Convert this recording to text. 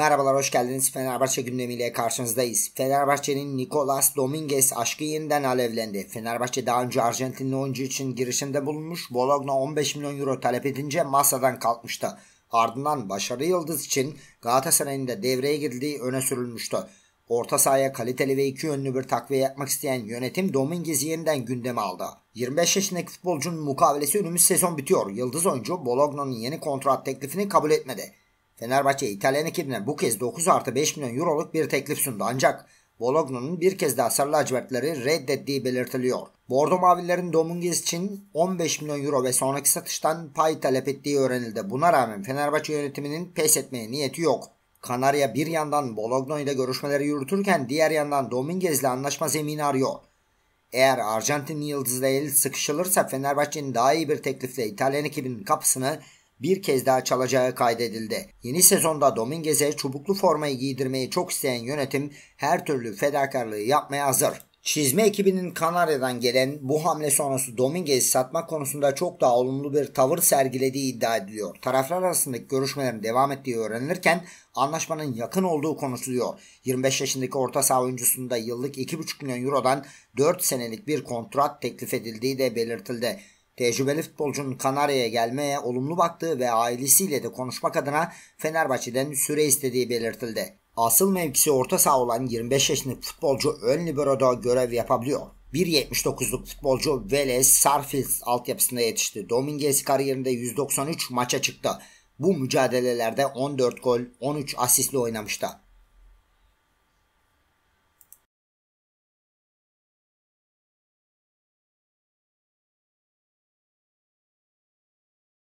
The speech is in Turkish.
Merhabalar hoş geldiniz. Fenerbahçe gündemiyle karşınızdayız. Fenerbahçe'nin Nicolas Dominguez aşkı yeniden alevlendi. Fenerbahçe daha önce Arjantinli oyuncu için girişimde bulunmuş. Bologna 15 milyon euro talep edince masadan kalkmıştı. Ardından başarı yıldız için Galatasaray'ın da devreye girdiği öne sürülmüştü. Orta sahaya kaliteli ve iki yönlü bir takviye yapmak isteyen yönetim Dominguez'i yeniden gündeme aldı. 25 yaşındaki futbolcunun mukavelesi önümüz sezon bitiyor. Yıldız oyuncu Bologna'nın yeni kontrat teklifini kabul etmedi. Fenerbahçe İtalyan ekibine bu kez 9 artı 5 milyon euroluk bir teklif sundu ancak Bologna'nın bir kez daha sarı lacivertleri reddettiği belirtiliyor. Bordo Mavilerin Dominguez için 15 milyon euro ve sonraki satıştan pay talep ettiği öğrenildi. Buna rağmen Fenerbahçe yönetiminin pes etmeye niyeti yok. Kanarya bir yandan Bologna ile görüşmeleri yürütürken diğer yandan Dominguez ile anlaşma zemini arıyor. Eğer Arjantin yıldızı el sıkışılırsa Fenerbahçe'nin daha iyi bir teklifle İtalyan ekibinin kapısını bir kez daha çalacağı kaydedildi. Yeni sezonda Dominguez'e çubuklu formayı giydirmeyi çok isteyen yönetim her türlü fedakarlığı yapmaya hazır. Çizme ekibinin Kanarya'dan gelen bu hamle sonrası Dominguez satmak konusunda çok daha olumlu bir tavır sergilediği iddia ediliyor. Taraflar arasındaki görüşmelerin devam ettiği öğrenilirken anlaşmanın yakın olduğu konuşuluyor. 25 yaşındaki orta saha oyuncusunda yıllık 2,5 milyon eurodan 4 senelik bir kontrat teklif edildiği de belirtildi. Tecrübeli futbolcunun Kanarya'ya gelmeye olumlu baktığı ve ailesiyle de konuşmak adına Fenerbahçe'den süre istediği belirtildi. Asıl mevkisi orta saha olan 25 yaşındaki futbolcu ön libero'da görev yapabiliyor. 1.79'luk futbolcu Vélez Sarfield altyapısında yetişti. Dominguez kariyerinde 193 maça çıktı. Bu mücadelelerde 14 gol, 13 asistle oynamıştı.